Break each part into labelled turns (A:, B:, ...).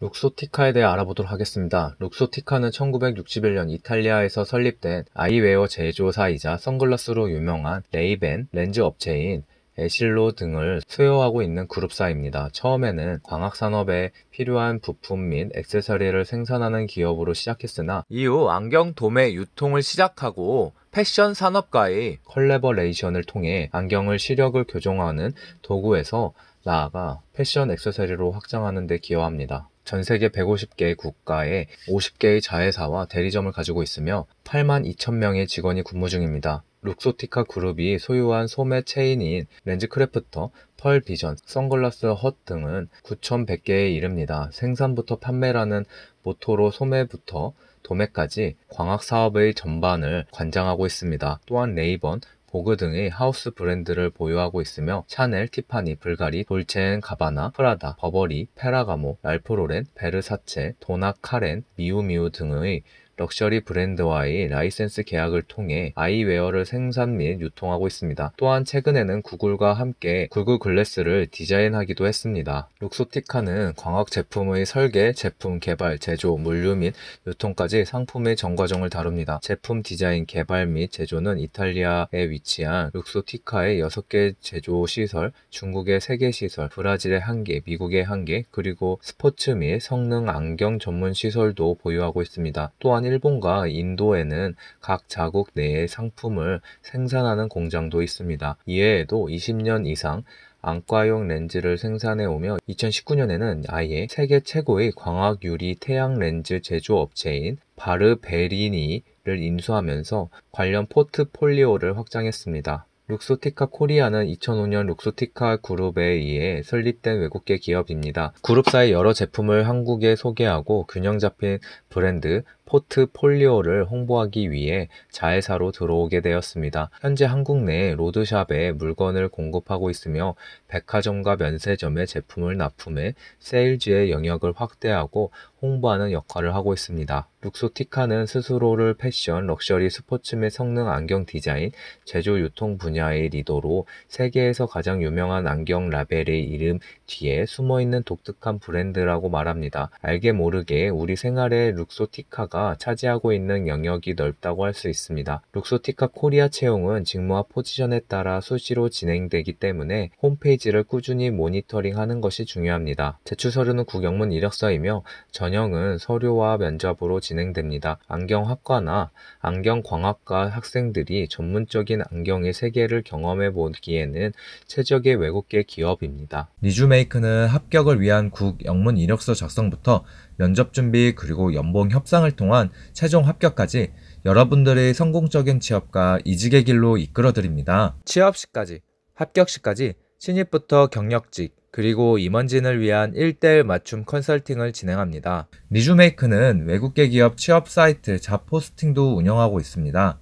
A: 룩소티카에 대해 알아보도록 하겠습니다. 룩소티카는 1961년 이탈리아에서 설립된 아이웨어 제조사이자 선글라스로 유명한 레이벤 렌즈 업체인 에실로 등을 수요하고 있는 그룹사입니다. 처음에는 광학산업에 필요한 부품 및 액세서리를 생산하는 기업으로 시작했으나 이후 안경 도매 유통을 시작하고 패션 산업과의 컬래버레이션을 통해 안경을 시력을 교정하는 도구에서 나아가 패션 액세서리로 확장하는 데 기여합니다. 전 세계 150개 국가에 50개의 자회사와 대리점을 가지고 있으며 8만 2천 명의 직원이 근무 중입니다. 룩소티카 그룹이 소유한 소매 체인인 렌즈크래프터, 펄비전, 선글라스 헛 등은 9,100개에 이릅니다. 생산부터 판매라는 모토로 소매부터 도매까지 광학 사업의 전반을 관장하고 있습니다. 또한 네이번 보그 등의 하우스 브랜드를 보유하고 있으며 샤넬, 티파니, 불가리, 돌체앤 가바나, 프라다, 버버리, 페라가모, 랄프로렌, 베르사체, 도나 카렌, 미우미우 등의 럭셔리 브랜드와의 라이센스 계약을 통해 아이웨어를 생산 및 유통하고 있습니다. 또한 최근에는 구글과 함께 구글 글래스를 디자인하기도 했습니다. 룩소티카는 광학 제품의 설계, 제품 개발, 제조, 물류 및 유통까지 상품의 전 과정을 다룹니다. 제품 디자인, 개발 및 제조는 이탈리아에 위치한 룩소티카의 6개 제조 시설, 중국의 3개 시설, 브라질의 1개, 미국의 1개, 그리고 스포츠 및 성능 안경 전문 시설도 보유하고 있습니다. 또한 일본과 인도에는 각 자국 내의 상품을 생산하는 공장도 있습니다. 이외에도 20년 이상 안과용 렌즈를 생산해 오며 2019년에는 아예 세계 최고의 광학 유리 태양 렌즈 제조업체인 바르베리니를 인수하면서 관련 포트폴리오를 확장했습니다. 룩소티카 코리아는 2005년 룩소티카 그룹에 의해 설립된 외국계 기업입니다. 그룹사의 여러 제품을 한국에 소개하고 균형 잡힌 브랜드, 포트폴리오를 홍보하기 위해 자회사로 들어오게 되었습니다. 현재 한국 내 로드샵에 물건을 공급하고 있으며 백화점과 면세점에 제품을 납품해 세일즈의 영역을 확대하고 홍보하는 역할을 하고 있습니다. 룩소티카는 스스로를 패션, 럭셔리, 스포츠 및 성능 안경 디자인, 제조 유통 분야의 리더로 세계에서 가장 유명한 안경 라벨의 이름 뒤에 숨어있는 독특한 브랜드라고 말합니다. 알게 모르게 우리 생활에 룩소티카가 코리 차지하고 있는 영역이 넓다고 할 수 있습니다. 룩소티카 코리아 채용은 직무와 포지션에 따라 수시로 진행되기 때문에 홈페이지를 꾸준히 모니터링하는 것이 중요합니다. 제출 서류는 국영문 이력서이며 전형은 서류와 면접으로 진행됩니다. 안경학과나 안경광학과 학생들이 전문적인 안경의 세계를 경험해 보기에는 최적의 외국계 기업입니다. 리주메이크는 합격을 위한 국영문 이력서 작성부터 면접 준비 그리고 연봉 협상을 통해 동안 최종 합격까지 여러분들의 성공적인 취업과 이직의 길로 이끌어드립니다. 취업시까지, 합격시까지 신입부터 경력직, 그리고 임원진을 위한 1대1 맞춤 컨설팅을 진행합니다. 리주메이크는 외국계 기업 취업 사이트 잡포스팅도 운영하고 있습니다.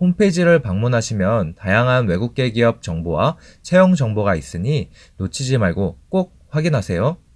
A: 홈페이지를 방문하시면 다양한 외국계 기업 정보와 채용 정보가 있으니 놓치지 말고 꼭 확인하세요.